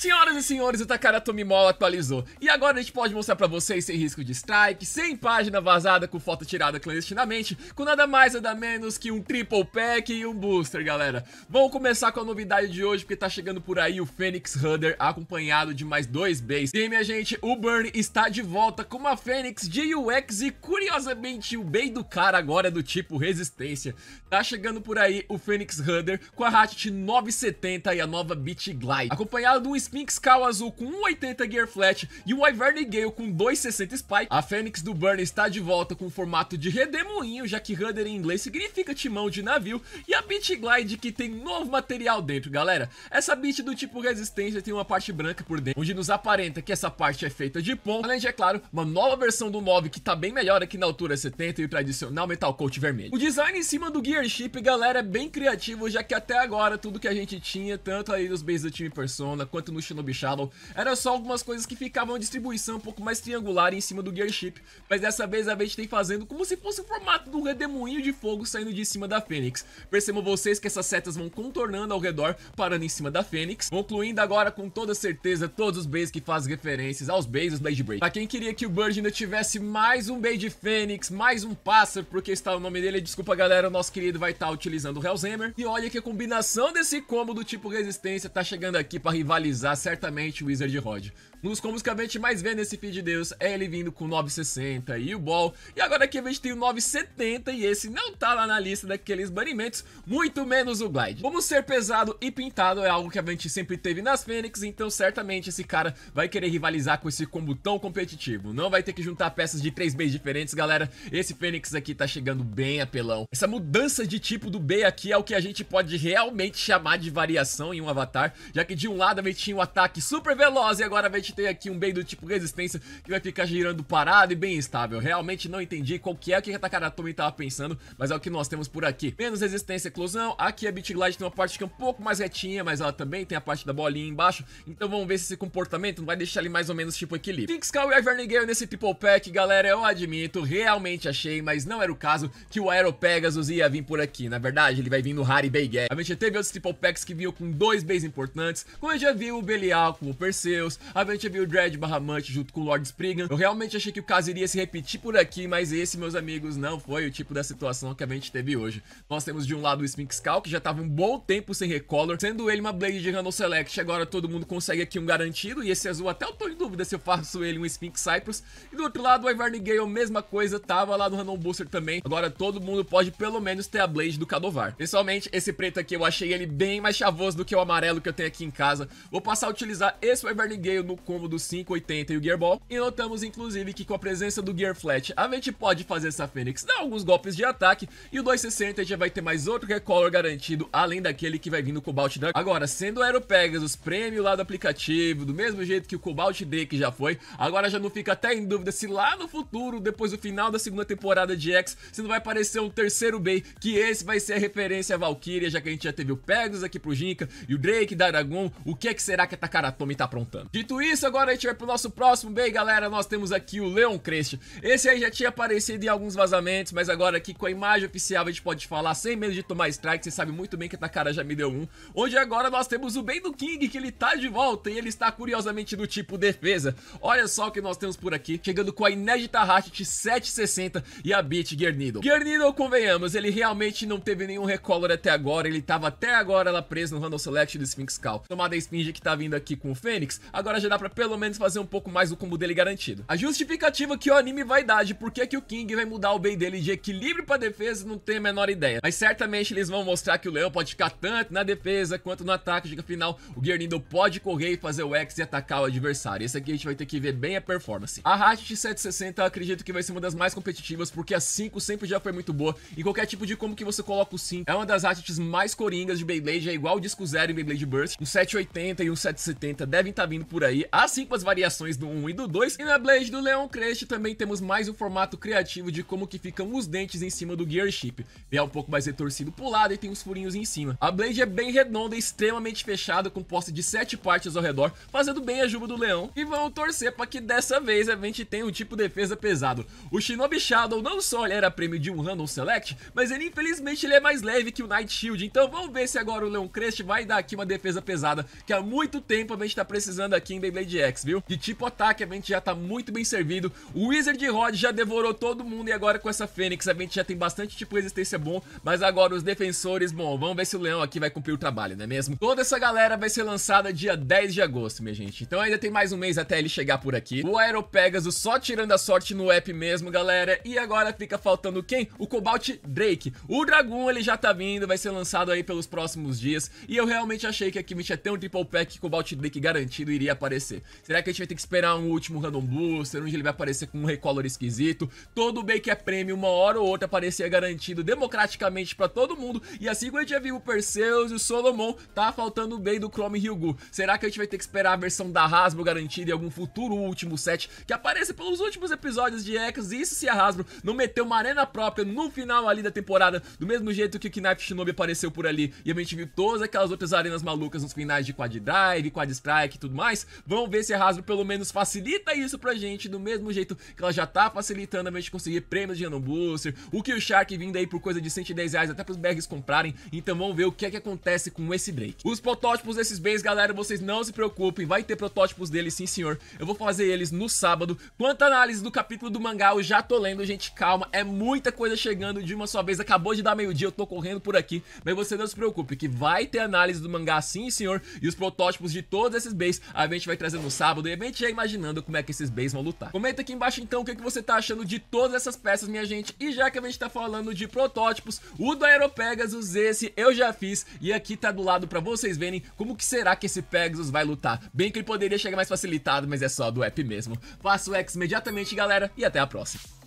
Senhoras e senhores, o Takara Tomimola atualizou. E agora a gente pode mostrar pra vocês sem risco de strike, sem página vazada com foto tirada clandestinamente, com nada mais nada menos que um triple pack e um booster, galera. Vamos começar com a novidade de hoje, porque tá chegando por aí o Fênix Hunter, acompanhado de mais dois bays. E minha gente, o Burn está de volta com uma Fênix de UX e curiosamente o bay do cara agora é do tipo resistência. Tá chegando por aí o Fênix Hunter com a Hatchet 970 e a nova Beat Glide, acompanhado de um Sphinx Azul com 1,80 Gear Flash e o Wyvern Gale com 2,60 Spike. A Fênix do Burn está de volta com o formato de redemoinho, já que Rudder em inglês significa timão de navio, e a Beat Glide que tem novo material dentro, galera. Essa Beat do tipo resistência tem uma parte branca por dentro, onde nos aparenta que essa parte é feita de pom, além de, é claro, uma nova versão do mob que está bem melhor aqui na altura 70 e o tradicional metal coat vermelho. O design em cima do Gear Ship, galera, é bem criativo, já que até agora tudo que a gente tinha, tanto aí dos bens do time Persona, quanto no no Shinobi Shadow, era só algumas coisas que ficavam a distribuição um pouco mais triangular em cima do Gearship. mas dessa vez a gente tem fazendo como se fosse o formato do redemoinho de fogo saindo de cima da Fênix. Percebam vocês que essas setas vão contornando ao redor, parando em cima da Fênix, concluindo agora com toda certeza todos os bases que fazem referências aos bases do Blade Break. Pra quem queria que o Bird ainda tivesse mais um base de Fênix, mais um pássaro, porque está o nome dele, desculpa galera, o nosso querido vai estar tá utilizando o Hellzhammer. E olha que a combinação desse combo do tipo resistência tá chegando aqui pra rivalizar finalizar certamente o Wizard Rod. Nos combos que a gente mais vê nesse feed de Deus é ele vindo com 960 e o Ball. E agora aqui a gente tem o 970 e esse não tá lá na lista daqueles banimentos, muito menos o Glide. Como ser pesado e pintado é algo que a gente sempre teve nas Fênix, então certamente esse cara vai querer rivalizar com esse combo tão competitivo. Não vai ter que juntar peças de 3 Bs diferentes, galera. Esse Fênix aqui tá chegando bem apelão. Essa mudança de tipo do B aqui é o que a gente pode realmente chamar de variação em um avatar, já que de um lado a gente tinha o um ataque super veloz e agora a gente tem aqui um bem do tipo resistência que vai ficar girando parado e bem estável. Realmente não entendi qual que é o que a Takaratomi estava pensando, mas é o que nós temos por aqui. Menos resistência à eclosão. Aqui a Bitglide tem uma parte que é um pouco mais retinha, mas ela também tem a parte da bolinha embaixo. Então vamos ver se esse comportamento não vai deixar ele mais ou menos tipo equilíbrio. Tinkscal e Ivernigale nesse People Pack, galera, eu admito, realmente achei, mas não era o caso que o Aero Pegasus ia vir por aqui. Na verdade, ele vai vir no Harry Beigay. A gente já teve outros Triple Packs que vinham com dois bays importantes. Como eu já vi, o o Belial com o Perseus, a gente viu o dread Bahamut junto com o Lord Spriggan. Eu realmente achei que o caso iria se repetir por aqui, mas esse, meus amigos, não foi o tipo da situação que a gente teve hoje. Nós temos de um lado o Sphinx Cal, que já estava um bom tempo sem recolor, sendo ele uma Blade de Rano Select. Agora todo mundo consegue aqui um garantido, e esse azul até eu tô em dúvida se eu faço ele um Sphinx Cypress. E do outro lado, o Ivern Gale, mesma coisa, tava lá no Random Booster também. Agora todo mundo pode pelo menos ter a Blade do Cadovar. Pessoalmente, esse preto aqui eu achei ele bem mais chavoso do que o amarelo que eu tenho aqui em casa. Vou passar a utilizar esse Wyvern Gale no combo do 580 e o Gear Ball E notamos, inclusive, que com a presença do Gear Flat, a gente pode fazer essa Fênix dar alguns golpes de ataque. E o 260 já vai ter mais outro Recolor garantido, além daquele que vai vir no Cobalt Dark Agora, sendo o Aero Pegasus prêmio lá do aplicativo, do mesmo jeito que o Cobalt D que já foi, agora já não fica até em dúvida se lá no futuro, depois do final da segunda temporada de X, se não vai aparecer um terceiro Bay, que esse vai ser a referência a Valkyria, já que a gente já teve o Pegasus aqui pro Jinka e o Drake da Aragon. O que é que será? será que a Takaratomi tá aprontando? Dito isso, agora a gente vai pro nosso próximo. Bem, galera, nós temos aqui o Leon Crest. Esse aí já tinha aparecido em alguns vazamentos, mas agora aqui com a imagem oficial a gente pode falar sem medo de tomar strike. Você sabe muito bem que a Takara já me deu um. Onde agora nós temos o bem do King, que ele tá de volta e ele está curiosamente do tipo defesa. Olha só o que nós temos por aqui, chegando com a inédita Hatchet 760 e a Beat Guernido. Guernido, convenhamos, ele realmente não teve nenhum recolor até agora. Ele tava até agora lá preso no Randall Select do Sphinx Cal. Tomada a Sphinx que tá tá vindo aqui com o Fênix, agora já dá pra pelo menos fazer um pouco mais do combo dele garantido. A justificativa que o anime vai dar de por que, que o King vai mudar o bem dele de equilíbrio pra defesa, não tenho a menor ideia. Mas certamente eles vão mostrar que o Leão pode ficar tanto na defesa quanto no ataque, de que afinal o Guernindo pode correr e fazer o X e atacar o adversário. Esse aqui a gente vai ter que ver bem a performance. A Hatch 760 eu acredito que vai ser uma das mais competitivas, porque a 5 sempre já foi muito boa, e qualquer tipo de combo que você coloca o 5 é uma das Hatchets mais coringas de Beyblade, é igual o disco zero em Beyblade Burst. Um 780 e um 770 devem estar tá vindo por aí, assim como as variações do 1 e do 2. E na Blade do Leon Crest também temos mais um formato criativo de como que ficam os dentes em cima do gear chip. É um pouco mais retorcido pro lado e tem uns furinhos em cima. A Blade é bem redonda extremamente fechada, composta de 7 partes ao redor, fazendo bem a juba do leão. E vamos torcer para que dessa vez a gente tenha um tipo de defesa pesado. O Shinobi Shadow não só era prêmio de um Random Select, mas ele infelizmente ele é mais leve que o Night Shield. Então vamos ver se agora o Leon Crest vai dar aqui uma defesa pesada, que há muito muito tempo a gente tá precisando aqui em Beyblade X, viu? De tipo ataque a gente já tá muito bem servido. O Wizard Rod já devorou todo mundo e agora com essa Fênix a gente já tem bastante tipo resistência bom. Mas agora os defensores, bom, vamos ver se o Leão aqui vai cumprir o trabalho, não é mesmo? Toda essa galera vai ser lançada dia 10 de agosto, minha gente. Então ainda tem mais um mês até ele chegar por aqui. O Aero Pegasus só tirando a sorte no app mesmo, galera. E agora fica faltando quem? O Cobalt Drake. O dragão ele já tá vindo, vai ser lançado aí pelos próximos dias. E eu realmente achei que a gente ia ter um Triple Pack que o Cobalt Drake garantido iria aparecer? Será que a gente vai ter que esperar um último Random Booster, onde ele vai aparecer com um recolor esquisito? Todo bem que é prêmio, uma hora ou outra aparecia garantido democraticamente pra todo mundo. E assim como a gente já viu o Perseus e o Solomon, tá faltando bem do Chrome Ryugu. Será que a gente vai ter que esperar a versão da Hasbro garantida em algum futuro último set que apareça pelos últimos episódios de X? Isso se a Hasbro não meteu uma arena própria no final ali da temporada, do mesmo jeito que o Knife Shinobi apareceu por ali. E a gente viu todas aquelas outras arenas malucas nos finais de quadrados? drive, quad strike e tudo mais. Vamos ver se a Hasbro pelo menos facilita isso pra gente do mesmo jeito que ela já tá facilitando a gente conseguir prêmios de Random Booster, o que o Shark vindo aí por coisa de 110 reais até pros bags comprarem. Então vamos ver o que é que acontece com esse break. Os protótipos desses bens, galera, vocês não se preocupem, vai ter protótipos deles sim, senhor. Eu vou fazer eles no sábado. Quanto à análise do capítulo do mangá, eu já tô lendo, gente, calma, é muita coisa chegando de uma só vez, acabou de dar meio-dia, eu tô correndo por aqui, mas você não se preocupe que vai ter análise do mangá sim, senhor, e os protótipos protótipos de todos esses bays. A gente vai trazendo no sábado e a gente já imaginando como é que esses bays vão lutar. Comenta aqui embaixo então o que, que você tá achando de todas essas peças, minha gente. E já que a gente tá falando de protótipos, o do Aeropegasus, esse eu já fiz. E aqui tá do lado pra vocês verem como que será que esse Pegasus vai lutar. Bem que ele poderia chegar mais facilitado, mas é só do app mesmo. Faça o X imediatamente, galera, e até a próxima.